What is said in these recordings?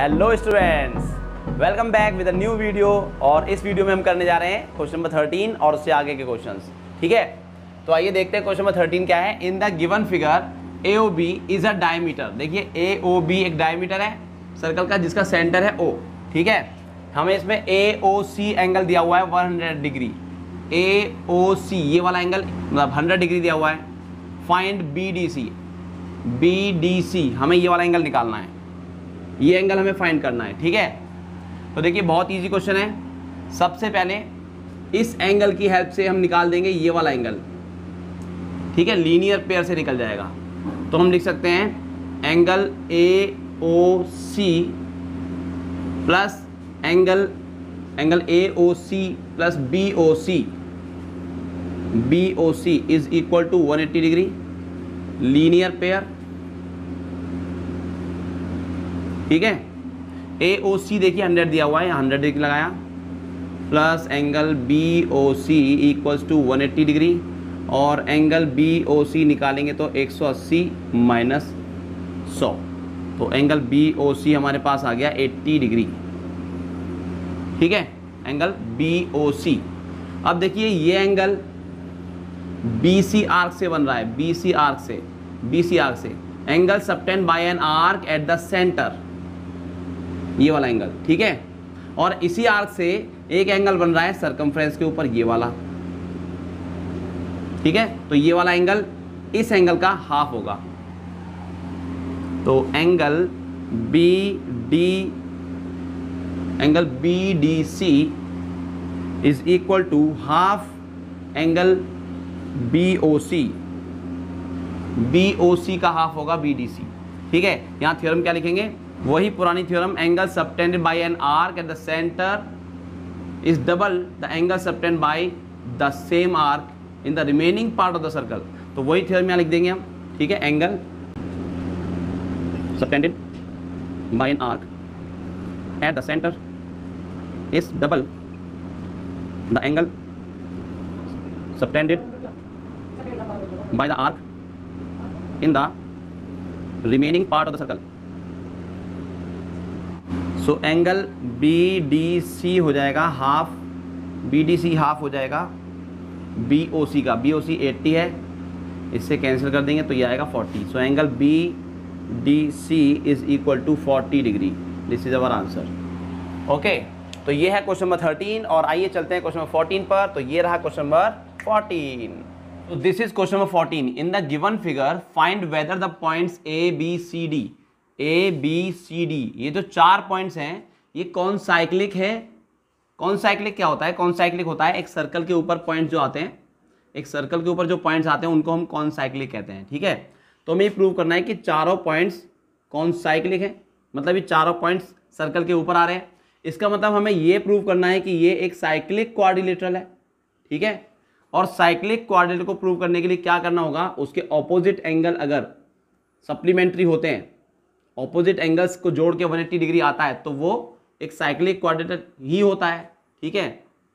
Hello students welcome back with a new video और इस video में हम करने जा रहे हैं क्वेश्चन नंबर थर्टीन और उससे आगे के क्वेश्चन ठीक है तो आइए देखते हैं क्वेश्चन नंबर थर्टीन क्या है in the given figure A O B is a diameter देखिए ए ओ बी एक डायमीटर है सर्कल का जिसका सेंटर है ओ ठीक है हमें इसमें ए ओ सी एंगल दिया हुआ है one hundred degree A O C ये वाला एंगल मतलब हंड्रेड डिग्री दिया हुआ है find B D C B D C हमें ये वाला एंगल निकालना है ये एंगल हमें फाइंड करना है ठीक है तो देखिए बहुत ईजी क्वेश्चन है सबसे पहले इस एंगल की हेल्प से हम निकाल देंगे ये वाला एंगल ठीक है लीनियर पेयर से निकल जाएगा तो हम लिख सकते हैं angle A O C plus angle angle A O C plus B O C B O C is equal to 180 degree linear pair ठीक है ए ओ सी देखिए हंड्रेड दिया हुआ है हंड्रेड डिग्री लगाया plus angle B O C equals to one eighty degree और angle B O C निकालेंगे तो एक सौ अस्सी माइनस सौ तो एंगल बी ओ सी हमारे पास आ गया एट्टी डिग्री ठीक है एंगल बी ओ सी अब देखिए ये एंगल बी सी आर्क से बन रहा है बी सी आर्क से बी सी आर्क से angle subtended by an arc at the centre ये वाला एंगल ठीक है और इसी आर्क से एक एंगल बन रहा है सरकमफ्रेंस के ऊपर ये वाला ठीक है तो ये वाला एंगल इस एंगल का हाफ होगा तो angle B D angle B D C is equal to half angle B O C B O C का हाफ होगा बी डी सी ठीक है यहाँ थ्योरम क्या लिखेंगे वही पुरानी theorem angle subtended by an arc at the centre is double the angle subtended by the same arc in the remaining part of the circle तो वही थ्योरम यहाँ लिख देंगे हम ठीक है angle subtended by an arc at the centre is double the angle subtended by the arc in the remaining part of the circle so angle B D C हो जाएगा half B D C half हो जाएगा B O C का B O सी eighty है इससे cancel कर देंगे तो ये आएगा forty so angle B D C is equal to forty degree this is our answer okay तो ये है क्वेश्चन नंबर थर्टीन और आइए चलते हैं क्वेश्चन नंबर फोर्टीन पर तो ये रहा क्वेश्चन नंबर फोर्टीन तो this is question number fourteen in the given figure find whether the points A B C D A B C D ये जो चार पॉइंट्स हैं ये कौन साइक्लिक है कौन साइक्लिक क्या होता है कौन साइक्लिक होता है एक सर्कल के ऊपर पॉइंट जो आते हैं एक सर्कल के ऊपर जो पॉइंट्स आते हैं उनको हम कौन साइक्लिक कहते हैं ठीक है तो हमें ये प्रूव करना है कि चारों पॉइंट्स कौन साइक्लिक है मतलब ये चारों पॉइंट्स सर्कल के ऊपर आ रहे हैं इसका मतलब हमें ये प्रूव करना है कि ये एक साइक्लिक क्वारिलेटरल है ठीक है और साइक्लिक क्वारिलेटर को प्रूव करने के लिए क्या करना होगा उसके ऑपोजिट एंगल अगर सप्लीमेंट्री होते हैं ऑपोजिट एंगल्स को जोड़ के 180 डिग्री आता है तो वो एक साइक्लिक क्वाड्रेटर ही होता है ठीक है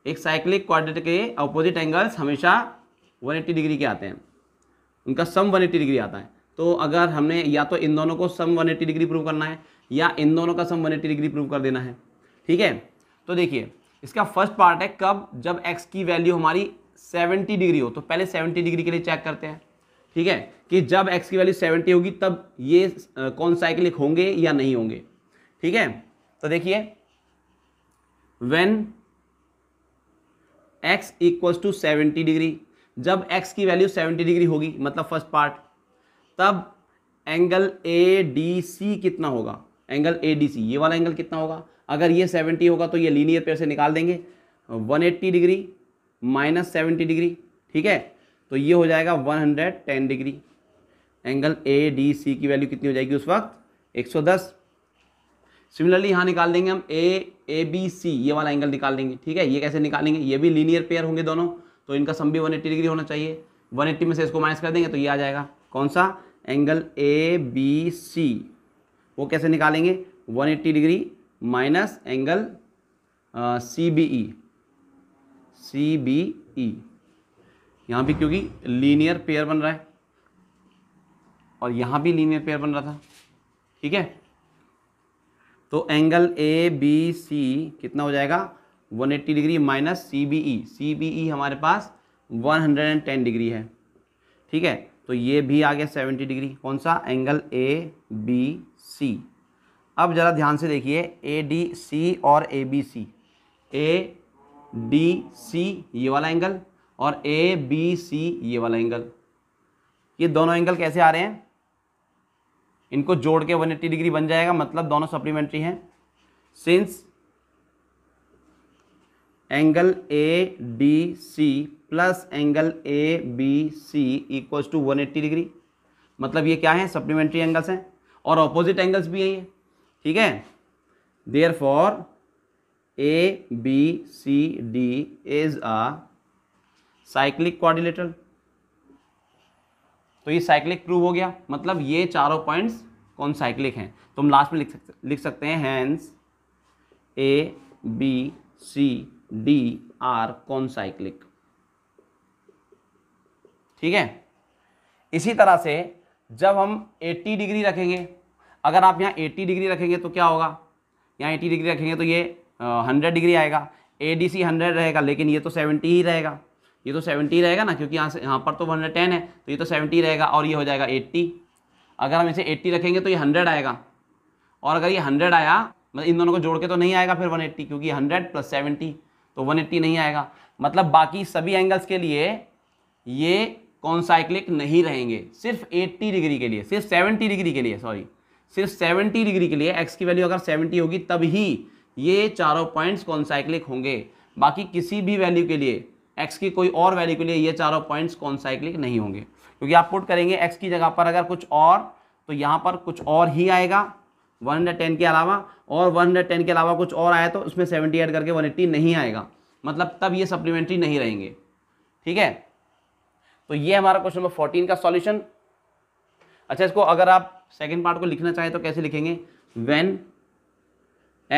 एक साइक्लिक क्वाड्रेटर के ऑपोजिट एंगल्स हमेशा 180 डिग्री के आते हैं उनका सम 180 डिग्री आता है तो अगर हमने या तो इन दोनों को सम 180 डिग्री प्रूव करना है या इन दोनों का सम 180 डिग्री प्रूव कर देना है ठीक है तो देखिए इसका फर्स्ट पार्ट है कब जब एक्स की वैल्यू हमारी सेवेंटी डिग्री हो तो पहले सेवेंटी डिग्री के लिए चेक करते हैं ठीक है कि जब एक्स की वैल्यू सेवेंटी होगी तब ये कौन साइक्लिक होंगे या नहीं होंगे ठीक है तो देखिए when X equals to seventy degree जब एक्स की वैल्यू सेवेंटी डिग्री होगी मतलब फर्स्ट पार्ट तब एंगल ए डी सी कितना होगा एंगल ए डी सी ये वाला एंगल कितना होगा अगर ये सेवेंटी होगा तो ये लीनियर पेयर से निकाल देंगे one eighty degree minus seventy degree ठीक है तो ये हो जाएगा 110 degree angle A D C की वैल्यू कितनी हो जाएगी उस वक्त 110 सिमिलरली यहाँ निकाल देंगे हम ए ए बी सी ये वाला एंगल निकाल देंगे ठीक है ये कैसे निकालेंगे ये भी लीनियर पेयर होंगे दोनों तो इनका सम भी वन डिग्री होना चाहिए वन में से इसको माइनस कर देंगे तो ये आ जाएगा कौन सा एंगल ए बी सी वो कैसे निकालेंगे 180 degree minus angle C B E C B E यहाँ भी क्योंकि लीनियर पेयर बन रहा है और यहाँ भी लीनियर पेयर बन रहा था ठीक है तो एंगल ए बी सी कितना हो जाएगा 180 degree minus C B E C B E हमारे पास 110 डिग्री है ठीक है तो ये भी आ गया 70 डिग्री कौन सा एंगल ए बी सी अब ज़रा ध्यान से देखिए ए डी सी और A B C A D C ये वाला एंगल और ए बी सी ये वाला एंगल ये दोनों एंगल कैसे आ रहे हैं इनको जोड़ के 180 डिग्री बन जाएगा मतलब दोनों सप्लीमेंट्री हैं since angle A D C plus angle A B C equals to 180 degree मतलब ये क्या है सप्लीमेंट्री एंगल्स हैं और ऑपोजिट एंगल्स भी हैं ये ठीक है therefore A B C D is a cyclic quadrilateral तो ये साइक्लिक प्रूव हो गया मतलब ये चारों पॉइंट्स कौन साइक्लिक हैं तो हम लास्ट में लिख सकते लिख सकते हैं hence A B C D are कौन साइक्लिक ठीक है इसी तरह से जब हम 80 डिग्री रखेंगे अगर आप यहाँ 80 डिग्री रखेंगे तो क्या होगा यहाँ 80 डिग्री रखेंगे तो ये हंड्रेड डिग्री आएगा ए डी सी हंड्रेड रहेगा लेकिन ये तो सेवेंटी ही रहेगा ये तो सेवेंटी रहेगा ना क्योंकि यहाँ से यहाँ पर तो वन है तो ये तो सेवेंटी रहेगा और ये हो जाएगा एट्टी अगर हम इसे एट्टी रखेंगे तो ये हंड्रेड आएगा और अगर ये हंड्रेड आया मतलब इन दोनों को जोड़ के तो नहीं आएगा फिर वन एट्टी क्योंकि हंड्रेड प्लस सेवेंटी तो वन एट्टी नहीं आएगा मतलब बाकी सभी एंगल्स के लिए ये कॉन्साइक्लिक नहीं रहेंगे सिर्फ एट्टी डिग्री के लिए सिर्फ सेवेंटी डिग्री के लिए सॉरी सिर्फ सेवेंटी डिग्री के लिए एक्स की वैल्यू अगर सेवेंटी होगी तभी ये चारों पॉइंट्स कॉन्साइक्लिक होंगे बाकी किसी भी वैल्यू के लिए एक्स की कोई और वैल्यू के लिए ये चारों पॉइंट्स कौन साइक्लिक नहीं होंगे क्योंकि आप पुट करेंगे एक्स की जगह पर अगर कुछ और तो यहाँ पर कुछ और ही आएगा टेन के अलावा और टेन के अलावा कुछ और आया तो उसमें सेवेंटी एड करके एट्टी नहीं आएगा मतलब तब ये सप्लीमेंट्री नहीं रहेंगे ठीक है तो ये हमारा क्वेश्चन नंबर फोर्टीन का सॉल्यूशन अच्छा इसको अगर आप सेकेंड पार्ट को लिखना चाहें तो कैसे लिखेंगे when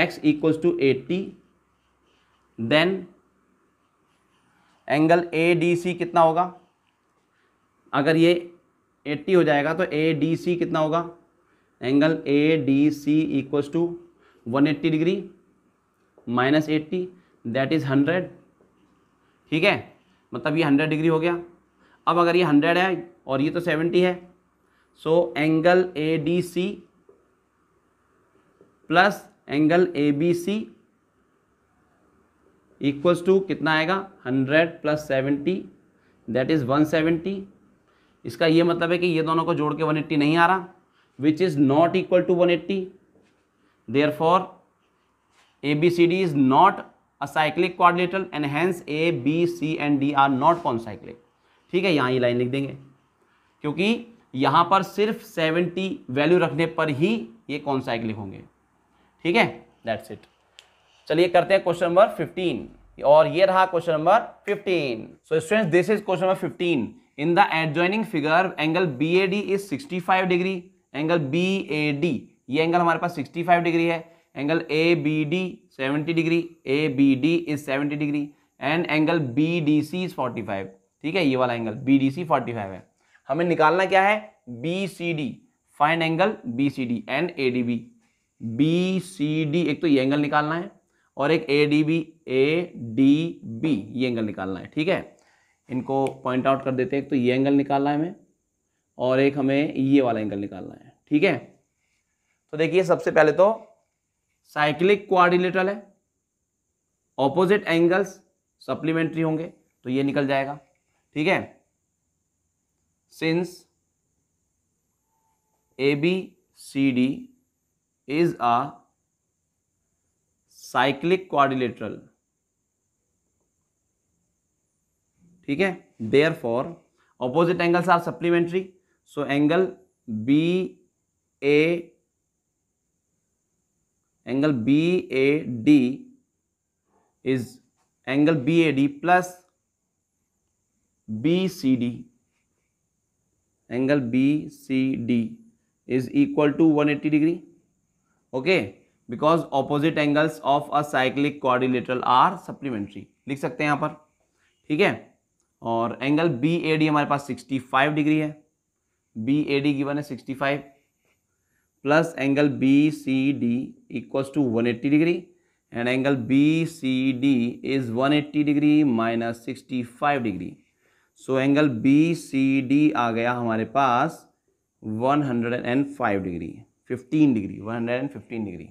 X equals to eighty then angle A D C कितना होगा अगर ये 80 हो जाएगा तो ए डी सी कितना होगा angle A D C equal to one eighty degree minus eighty that is hundred ठीक है मतलब ये हंड्रेड डिग्री हो गया अब अगर ये हंड्रेड है और ये तो सेवेंटी है so angle A D C plus angle A B C equals to कितना आएगा hundred plus seventy that is one seventy इसका ये मतलब है कि ये दोनों को जोड़ के वन एट्टी नहीं आ रहा which is not equal to one eighty therefore A B C D is not a cyclic quadrilateral and hence A B C and D are not concyclic ठीक है यहाँ ये line लिख देंगे क्योंकि यहाँ पर सिर्फ सेवेंटी वैल्यू रखने पर ही ये कौन साइक्लिक होंगे ठीक है दैट्स इट चलिए करते हैं क्वेश्चन नंबर फिफ्टीन और ये रहा question number fifteen so students this is question number fifteen in the adjoining figure angle B A D is sixty five degree angle B A D ये angle हमारे पास sixty five degree है angle A B D seventy degree A B D is seventy degree and angle B D C is forty five ठीक है ये वाला angle B D C forty five है हमें निकालना क्या है B C D fine angle B C D and A D B B C D एक तो ये एंगल निकालना है और एक A D B A D B ये एंगल निकालना है ठीक है इनको पॉइंट आउट कर देते हैं तो ये एंगल निकालना है हमें और एक हमें ये वाला एंगल निकालना है ठीक है तो देखिए सबसे पहले तो साइक्लिक क्वारिलेटरल है ऑपोजिट एंगल्स सप्लीमेंट्री होंगे तो ये निकल जाएगा ठीक है since A B C D is a cyclic quadrilateral ठीक है therefore opposite angles are supplementary so angle B A angle B A D is angle B A D plus B C D angle B C D is equal to 180 degree okay okay? Because opposite angles of a cyclic quadrilateral are supplementary लिख सकते हैं यहाँ पर ठीक है और angle B A D हमारे पास 65 डिग्री है बी ए डी गिवन है 65 plus angle B C D equals to 180 degree and angle B C D is 180 degree minus 65 degree so angle B C D आ गया हमारे पास 105 degree 15 degree 115 degree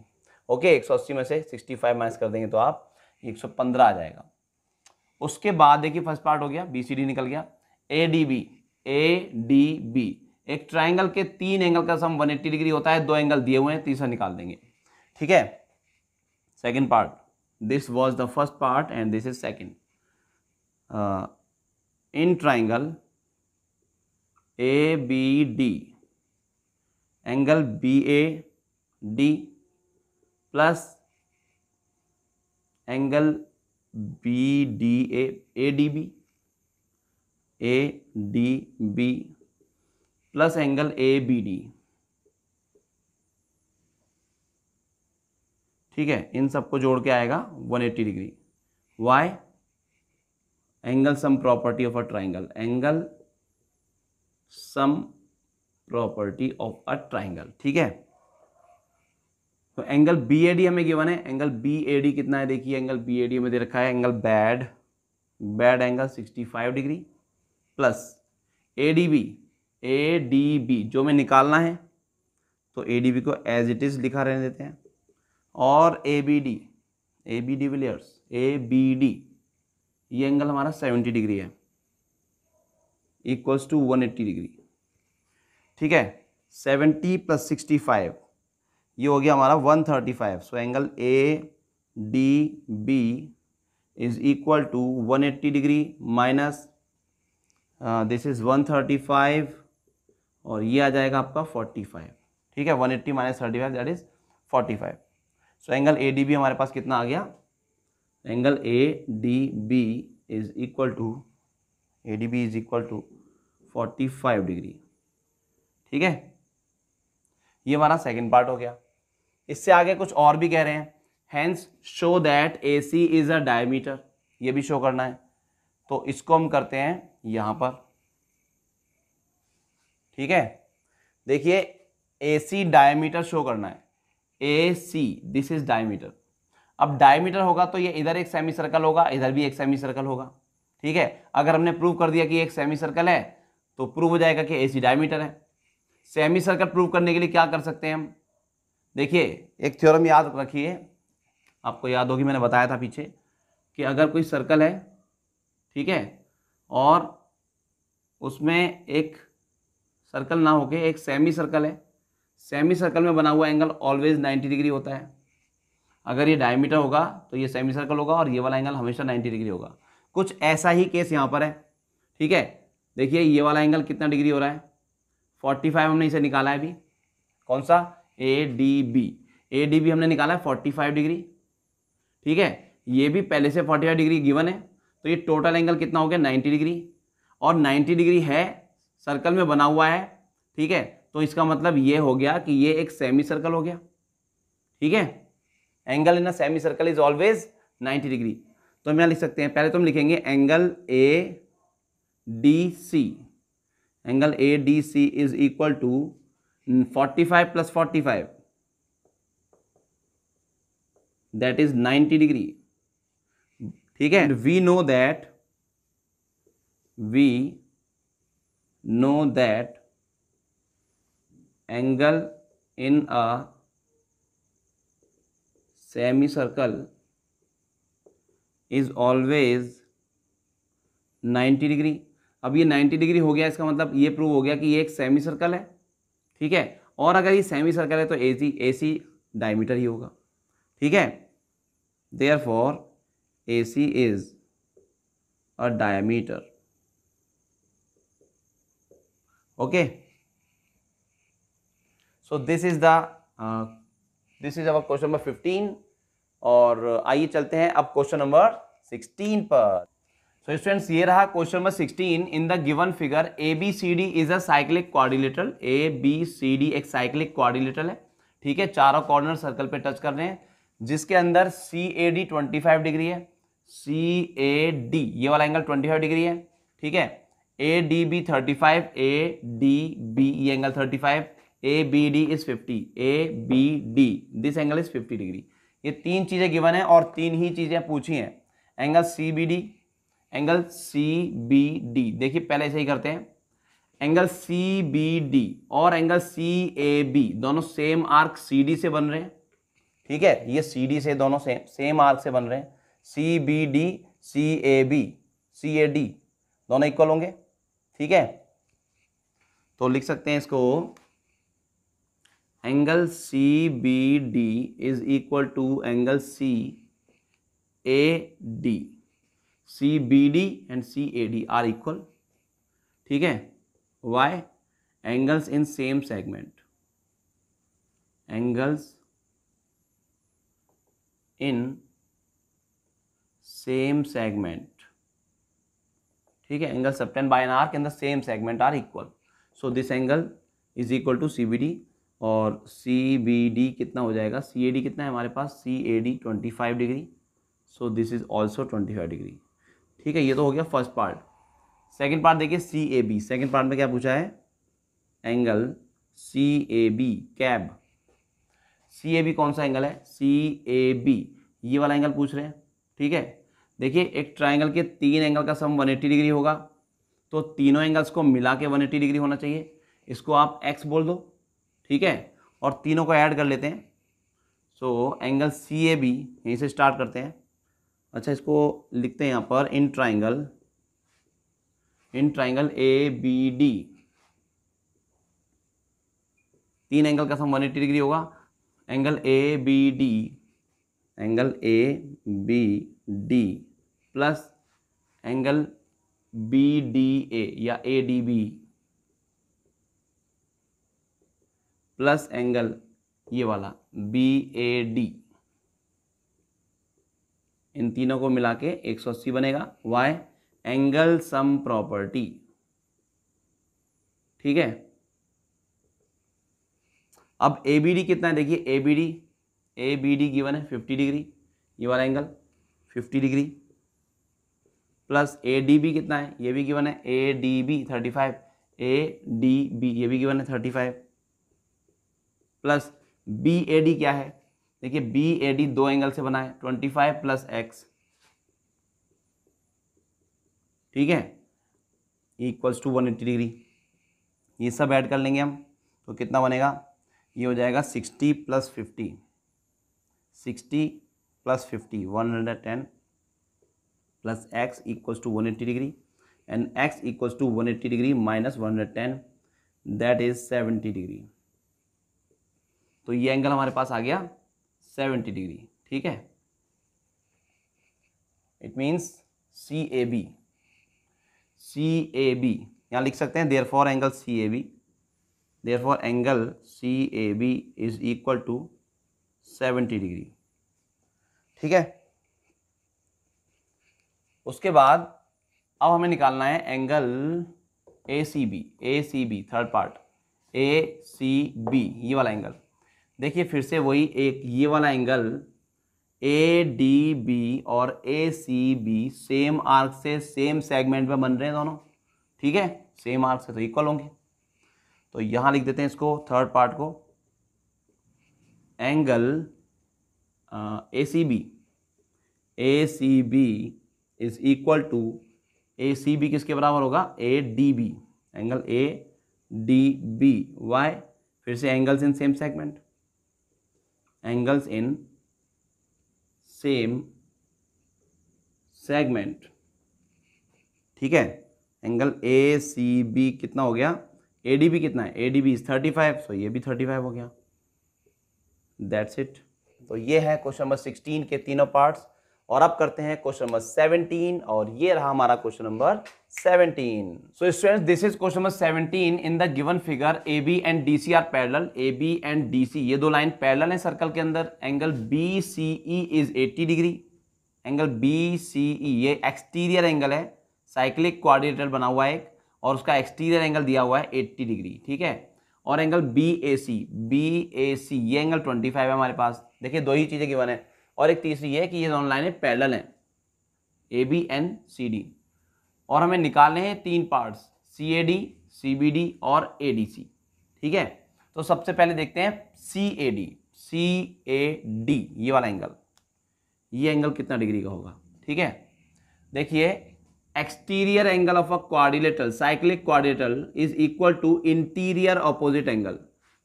okay अस्सी में से 65 minus कर देंगे तो आप 115 आ जाएगा उसके बाद देखिए फर्स्ट पार्ट हो गया बी सी डी निकल गया A D B A D B एक ट्राइंगल के तीन एंगल का सम 180 डिग्री होता है दो एंगल दिए हुए हैं तीसरा निकाल देंगे ठीक है second part this was the first part and this is second in triangle A B D angle B A D plus angle B D A A D B A D B plus angle A B D ठीक है इन सबको जोड़ के आएगा 180 degree why angle sum property of a triangle angle sum property of a triangle ठीक है तो एंगल बी ए डी हमें गिवन है एंगल बी ए डी कितना है देखिए एंगल बी ए डी हमें दे रखा है एंगल बैड बैड एंगल 65 degree plus A D B A D B जो हमें निकालना है तो ए डी बी को एज इट इज़ लिखा रहने देते हैं और A B D A B D Villiers A B D ये एंगल हमारा 70 डिग्री है इक्वल्स टू 180 डिग्री ठीक है 70 प्लस 65 ये हो गया हमारा 135 so angle A D B is equal to 180 degree minus this is 135 और ये आ जाएगा आपका 45 ठीक है 180 eighty minus thirty five that is 45 so angle A D B हमारे पास कितना आ गया angle A D B is equal to A D B is equal to 45 degree ठीक है ये हमारा सेकेंड पार्ट हो गया इससे आगे कुछ और भी कह रहे हैं hence show that A C is a diameter ये भी शो करना है तो इसको हम करते हैं यहां पर ठीक है देखिए ए सी डायमीटर शो करना है A C this is diameter अब डायमीटर होगा तो ये इधर एक सेमी सर्कल होगा इधर भी एक सेमी सर्कल होगा ठीक है अगर हमने प्रूव कर दिया कि एक सेमी सर्कल है तो प्रूव हो जाएगा कि ए सी डायमीटर है सेमी सर्कल प्रूव करने के लिए क्या कर सकते हैं हम देखिए एक थ्योरम याद रखिए आपको याद होगी मैंने बताया था पीछे कि अगर कोई सर्कल है ठीक है और उसमें एक सर्कल ना होके एक सेमी सर्कल है सेमी सर्कल में बना हुआ एंगल ऑलवेज 90 डिग्री होता है अगर ये डायमीटर होगा तो ये सेमी सर्कल होगा और ये वाला एंगल हमेशा 90 डिग्री होगा कुछ ऐसा ही केस यहाँ पर है ठीक है देखिए ये वाला एंगल कितना डिग्री हो रहा है 45 हमने इसे निकाला है अभी कौन सा A D B A D B हमने निकाला है फोर्टी फाइव डिग्री ठीक है ये भी पहले से फोर्टी फाइव डिग्री गिवन है तो ये टोटल एंगल कितना हो गया नाइन्टी डिग्री और नाइन्टी डिग्री है सर्कल में बना हुआ है ठीक है तो इसका मतलब ये हो गया कि ये एक सेमी सर्कल हो गया ठीक है angle in a semicircle is always ninety degree तो हम यहाँ लिख सकते हैं पहले तो हम लिखेंगे angle A D C angle A D C is equal to forty five plus forty five that is ninety degree ठीक है we know that we know that angle in a semicircle is always 90 degree अब ये 90 degree हो गया इसका मतलब ये prove हो गया कि ये एक सेमी सर्कल है ठीक है और अगर ये सेमी सर्कल है तो ए सी ए सी डायमीटर ही होगा ठीक है therefore A C is a diameter okay so this is the this is our question number fifteen और uh, आइए चलते हैं अब क्वेश्चन नंबर सिक्सटीन पर सो स्टूडेंट्स ये रहा question number 16 in the given figure A B C D is a cyclic quadrilateral A B C D एक cyclic quadrilateral है ठीक है चारों कॉर्नर सर्कल पे टच कर रहे हैं जिसके अंदर C A D twenty five degree है सी ए डी ये वाला एंगल ट्वेंटी फाइव डिग्री है ठीक है A D B thirty five A D B ये angle thirty five A B D is fifty A B D this angle is fifty degree ये तीन चीज़ें given है और तीन ही चीज़ें पूछी हैं angle C B D angle C B D देखिए पहले ऐसे ही करते हैं एंगल सी बी डी और एंगल सी ए बी दोनों सेम आर्क सी डी से बन रहे हैं ठीक है ये सी डी से दोनों सेम सेम आर्क से बन रहे हैं C B D C A B C A D दोनों इक्वल होंगे ठीक है तो लिख सकते हैं इसको angle C B D is equal to angle C A D C B D and C A D are equal ठीक है why angles in same segment angles in same segment ठीक है एंगल टेन बाय एन आर के अंदर same segment are equal so this angle is equal to C B D और सी बी डी कितना हो जाएगा सी ए डी कितना है हमारे पास C A D twenty five degree so this is also twenty five degree ठीक है ये तो हो गया फर्स्ट पार्ट सेकेंड पार्ट देखिए C A B second part में क्या पूछा है angle C A B C A B C A B कौन सा एंगल है सी ए बी ये वाला एंगल पूछ रहे हैं ठीक है देखिए एक ट्राइंगल के तीन एंगल का सम 180 डिग्री होगा तो तीनों एंगल्स को मिला के 180 डिग्री होना चाहिए इसको आप एक्स बोल दो ठीक है और तीनों को ऐड कर लेते हैं सो एंगल सी ए बी यहीं से स्टार्ट करते हैं अच्छा इसको लिखते हैं यहाँ पर in triangle in triangle A B D तीन एंगल का सम 180 डिग्री होगा angle A B D angle A B D plus angle B D A या A D B plus angle ये वाला बी ए डी इन तीनों को मिला के एक सौ अस्सी बनेगा वाई एंगल सम प्रॉपर्टी ठीक है अब ए बी डी कितना है देखिए A B D A B D given है फिफ्टी डिग्री ये वाला angle fifty degree plus A D B कितना है ये भी गिवन है A D B thirty five A D B ये भी गिवन है thirty five plus B A D क्या है देखिए बी ए डी दो एंगल से बना है ट्वेंटी फाइव प्लस एक्स ठीक है equals to one eighty degree ये सब ऐड कर लेंगे हम तो कितना बनेगा ये हो जाएगा sixty plus fifty sixty plus fifty one hundred ten plus X equals to one eighty degree and X equals to one eighty degree minus one hundred ten that is seventy degree तो ये angle हमारे पास आ गया seventy degree ठीक है it means C A B C A B यहाँ लिख सकते हैं therefore angle C A B therefore angle C A B is equal to seventy degree ठीक है उसके बाद अब हमें निकालना है angle A C B A C B third part A C B ये वाला एंगल देखिए फिर से वही एक ये वाला एंगल ए डी बी और A C B same arc से सेम सेगमेंट में बन रहे हैं दोनों ठीक है सेम आर्क से तो इक्वल होंगे तो यहाँ लिख देते हैं इसको थर्ड पार्ट को angle A C B A C B is equal to A C B किसके बराबर होगा A D B angle A D B why फिर से angles in same segment angles in same segment ठीक है angle A C B कितना हो गया ए डी बी कितना है A D B is thirty five so ये भी थर्टी फाइव हो गया दैट्स इट तो ये है क्वेश्चन नंबर सिक्सटीन के तीनों पार्ट्स और अब करते हैं क्वेश्चन नंबर 17 और ये रहा हमारा question number 17 so students this is question number 17 in the given figure A B and D C are parallel A B and D C ये दो लाइन पैरल है सर्कल के अंदर angle B C E is 80 degree angle B C E ये exterior angle है cyclic quadrilateral बना हुआ है एक और उसका एक्सटीरियर एंगल दिया हुआ है एट्टी डिग्री ठीक है और angle B A C B A C ये एंगल फाइव है हमारे पास देखिए दो ही चीज़ें गिवन है और एक तीसरी है कि ये दोनों लाइनें पैरेलल हैं A B and C D और हमें निकालने हैं तीन parts C A D C B D और ए डी सी ठीक है तो सबसे पहले देखते हैं सी A D C A D ये वाला एंगल ये एंगल कितना डिग्री का होगा ठीक है देखिए exterior angle of a quadrilateral cyclic quadrilateral is equal to interior opposite angle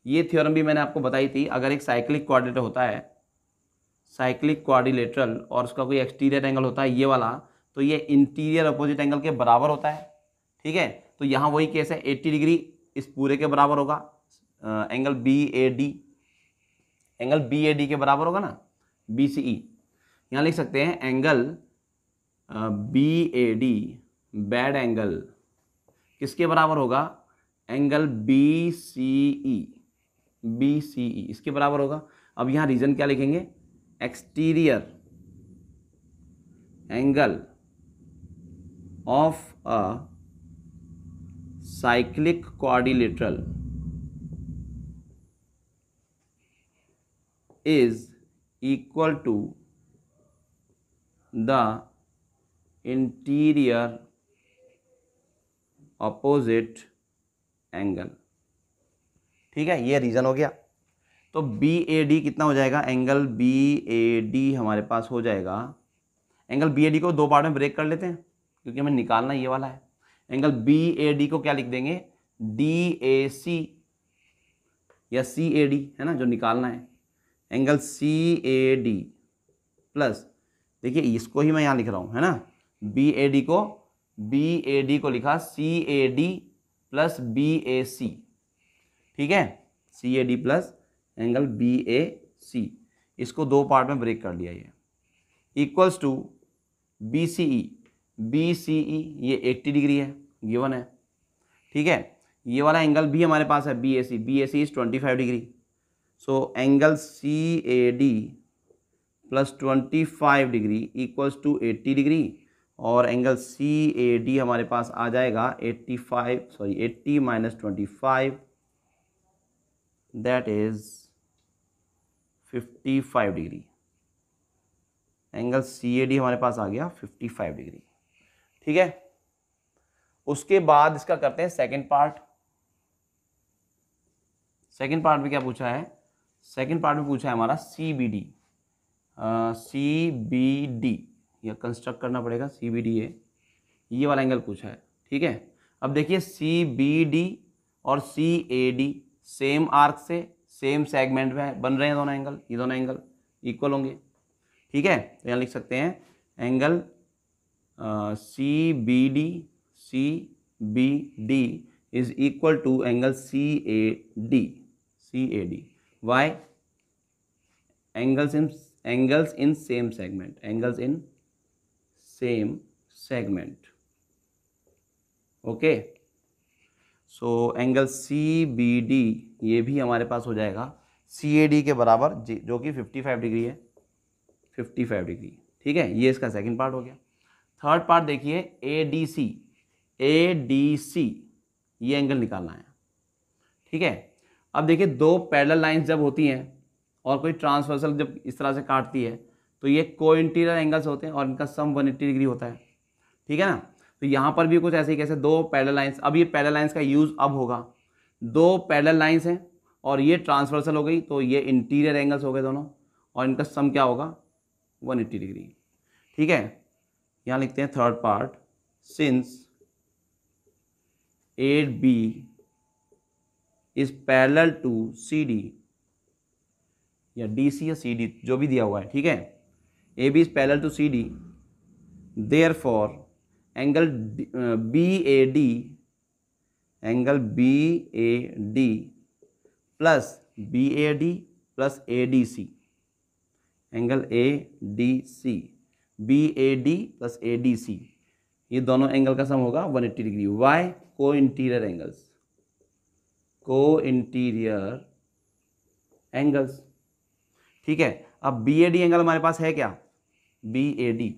ये थ्योरम भी मैंने आपको बताई थी अगर एक साइक्लिक क्वारिलेटर होता है साइक्लिक क्वारिलेटरल और उसका कोई एक्सटीरियर एंगल होता है ये वाला तो ये इंटीरियर अपोजिट एंगल के बराबर होता है ठीक है तो यहाँ वही केस है 80 डिग्री इस पूरे के बराबर होगा आ, angle B A D angle B A D के बराबर होगा ना बी सी ई यहाँ लिख सकते हैं angle B A D bad angle किसके बराबर होगा angle B C E B C E इसके बराबर होगा अब यहाँ रीजन क्या लिखेंगे exterior angle of a cyclic quadrilateral is equal to the interior opposite angle ठीक है ये रीजन हो गया तो बी ए डी कितना हो जाएगा एंगल बी ए डी हमारे पास हो जाएगा एंगल बी ए डी को दो पार्ट में ब्रेक कर लेते हैं क्योंकि हमें निकालना ये वाला है एंगल बी ए डी को क्या लिख देंगे डी ए सी या सी ए डी है ना जो निकालना है angle C A D plus देखिए इसको ही मैं यहाँ लिख रहा हूँ है ना बी ए डी को बी ए डी को लिखा C A D plus B A C ठीक है C A D plus angle B A C इसको दो पार्ट में ब्रेक कर लिया ये equals to B C E B C E ये 80 डिग्री है गिवन है ठीक है ये वाला एंगल भी हमारे पास है B A C B A C is twenty five degree so angle C A D plus twenty five degree equals to eighty degree और एंगल सी ए डी हमारे पास आ जाएगा eighty five sorry eighty minus twenty five that is 55 degree angle C हमारे पास आ गया 55 degree ठीक है उसके बाद इसका करते हैं सेकंड पार्ट सेकंड पार्ट में क्या पूछा है सेकंड पार्ट में पूछा है हमारा C B D C B D यह कंस्ट्रक्ट करना पड़ेगा सी बी डी ए ये वाला एंगल पूछा है ठीक है अब देखिए सी बी डी और C A D same arc से सेम सेगमेंट में बन रहे हैं दोनों एंगल ये दोनों एंगल इक्वल होंगे ठीक है तो यहाँ लिख सकते हैं angle C B D C B D is equal to angle C A D C A D why angles in angles in same segment angles in same segment okay so angle C B D ये भी हमारे पास हो जाएगा सी A D के बराबर जो कि 55 degree है 55 डिग्री ठीक है ये इसका सेकंड पार्ट हो गया थर्ड पार्ट देखिए ए D C A D C ये एंगल निकालना है ठीक है अब देखिए दो पैरेलल लाइंस जब होती हैं और कोई ट्रांसवर्सल जब इस तरह से काटती है तो ये को इंटीरियर एंगल्स होते हैं और इनका सम 180 डिग्री होता है ठीक है ना तो यहाँ पर भी कुछ ऐसे ही कैसे दो पैडल लाइन्स अब ये पैडल लाइन्स का यूज़ अब होगा दो पैडल लाइन्स हैं और ये ट्रांसवर्सल हो गई तो ये इंटीरियर एंगल्स हो गए दोनों और इनका सम क्या होगा वन एट्टी डिग्री ठीक है यहाँ लिखते हैं थर्ड पार्ट सिंस एड B is parallel to C D या डी सी या सी डी जो भी दिया हुआ है ठीक है A B is parallel to C D therefore angle B A D angle B A D plus B A D plus A D C angle A D C B A D plus A D C ये दोनों angle का sum होगा 180 degree why co-interior angles co-interior angles ठीक है अब B A D angle हमारे पास है क्या B A D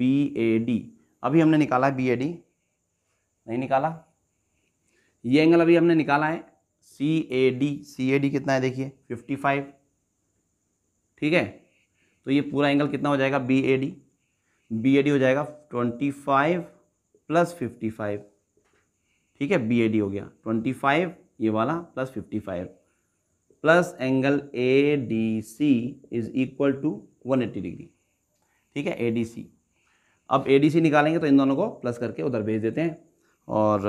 B A D अभी हमने निकाला है बी ए डी नहीं निकाला ये एंगल अभी हमने निकाला है C A D C A D कितना है देखिए 55 ठीक है तो ये पूरा एंगल कितना हो जाएगा B A D B A D हो जाएगा 25 प्लस 55 ठीक है बी ए डी हो गया 25 ये वाला plus 55 plus angle A D C is equal to 180 degree ठीक है ए डी सी अब ए निकालेंगे तो इन दोनों को प्लस करके उधर भेज देते हैं और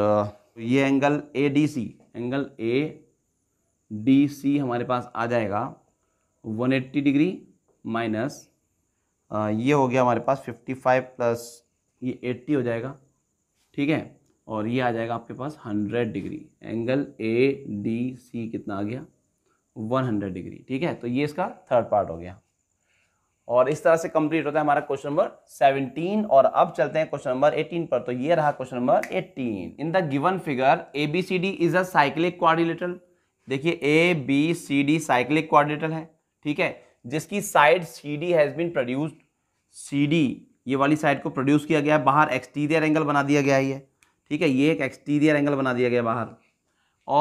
ये angle A angle A D C हमारे पास आ जाएगा 180 डिग्री माइनस ये हो गया हमारे पास 55 प्लस ये 80 हो जाएगा ठीक है और ये आ जाएगा आपके पास 100 degree angle A D C कितना आ गया 100 डिग्री ठीक है तो ये इसका थर्ड पार्ट हो गया और इस तरह से कंप्लीट होता है हमारा क्वेश्चन नंबर 17 और अब चलते हैं क्वेश्चन नंबर 18 पर तो ये रहा question number 18 in the given figure A B C D is a cyclic quadrilateral देखिए A B C D cyclic quadrilateral है ठीक है जिसकी side C D has been produced C D ये वाली साइड को प्रोड्यूस किया गया है बाहर एक्सटीरियर एंगल बना दिया गया है ये ठीक है ये एक एक्सटीरियर एंगल बना दिया गया बाहर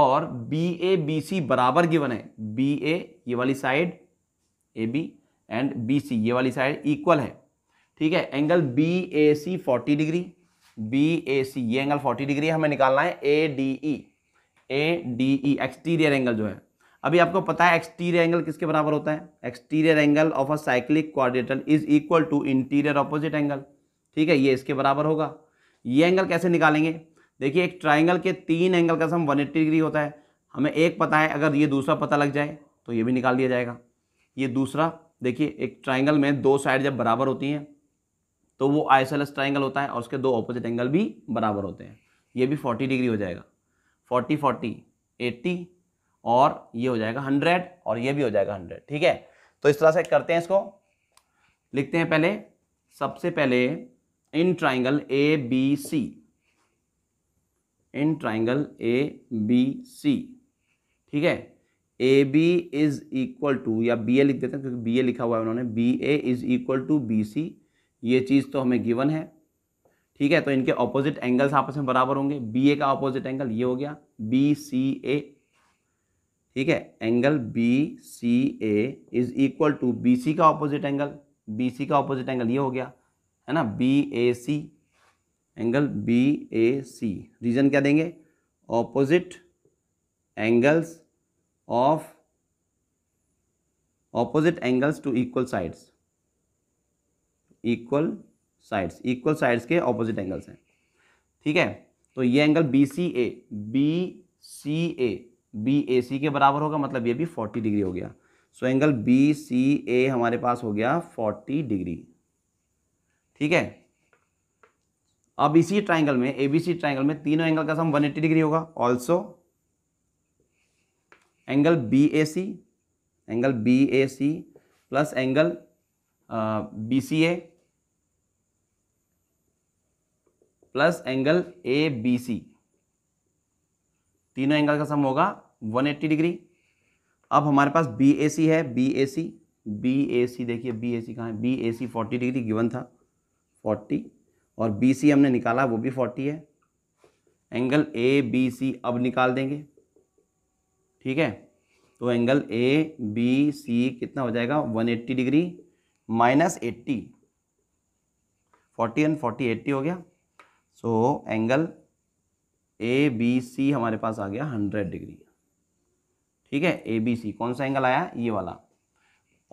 और बी ए बी सी बराबर गिवन है बी ए ये वाली side A B and B C ये वाली साइड इक्वल है ठीक है angle B A C forty degree B A C ये एंगल फोर्टी डिग्री हमें निकालना है A D E A D E exterior angle जो है अभी आपको पता है एक्सटीरियर एंगल किसके बराबर होता है exterior angle of a cyclic quadrilateral is equal to interior opposite angle ठीक है ये इसके बराबर होगा ये एंगल कैसे निकालेंगे देखिए एक ट्राइंगल के तीन एंगल का सम 180 डिग्री होता है हमें एक पता है अगर ये दूसरा पता लग जाए तो ये भी निकाल दिया जाएगा ये दूसरा देखिए एक ट्राइंगल में दो साइड जब बराबर होती हैं तो वो आई ट्राइंगल होता है और उसके दो ऑपोजिट एंगल भी बराबर होते हैं ये भी फोर्टी डिग्री हो जाएगा फोर्टी फोर्टी एट्टी और ये हो जाएगा हंड्रेड और ये भी हो जाएगा हंड्रेड ठीक है तो इस तरह से करते हैं इसको लिखते हैं पहले सबसे पहले in triangle A B C in triangle A B C ठीक है A B is equal to या बी ए लिख देते हैं क्योंकि बी ए लिखा हुआ है उन्होंने B A is equal to B C ये चीज़ तो हमें गिवन है ठीक है तो इनके ऑपोजिट एंगल्स आपस में बराबर होंगे बी ए का ऑपोजिट एंगल ये हो गया बी सी ए ठीक है angle B C A is equal to B C का ऑपोजिट एंगल बी सी का ऑपोजिट एंगल ये हो गया है ना B A C angle B A C reason क्या देंगे opposite angles of opposite angles to equal sides equal sides equal sides के opposite angles हैं ठीक है तो ये angle B C A B C A B A C के बराबर होगा मतलब ये भी फोर्टी डिग्री हो गया सो एंगल बी सी ए हमारे पास हो गया फोर्टी डिग्री ठीक है अब इसी ट्राइंगल में एबीसी ट्राइंगल में तीनों एंगल का सम 180 डिग्री होगा also angle B A C angle B A C plus angle B C A plus angle A B C तीनों एंगल का सम होगा 180 डिग्री अब हमारे पास बी ए सी है B A C B A सी देखिए B A C कहाँ है B A C forty degree given था फोर्टी और बी सी हमने निकाला वो भी फोर्टी है एंगल ए बी सी अब निकाल देंगे ठीक है तो एंगल ए बी सी कितना हो जाएगा 180 degree minus eighty forty and forty eighty हो गया so so, angle A B C हमारे पास आ गया हंड्रेड डिग्री ठीक है ए बी सी कौन सा एंगल आया ये वाला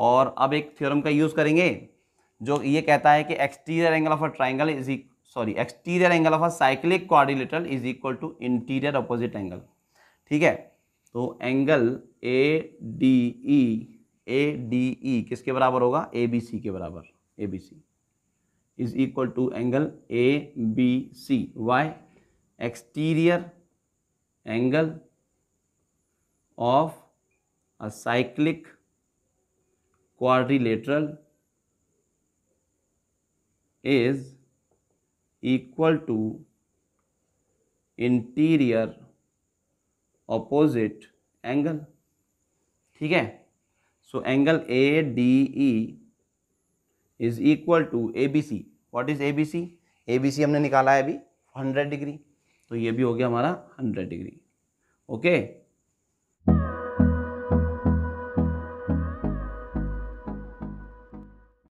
और अब एक थ्योरम का यूज़ करेंगे जो ये कहता है कि exterior angle of a triangle is sorry exterior angle of a cyclic quadrilateral is equal to interior opposite angle ठीक है तो angle A D E A D E किसके बराबर होगा ए बी सी के बराबर A B C is equal to angle A B C why exterior angle of a cyclic quadrilateral is equal to interior opposite angle ठीक है so angle A D E is equal to A B C what is A B C A B C हमने निकाला है अभी hundred degree तो ये भी हो गया हमारा हंड्रेड डिग्री ओके okay?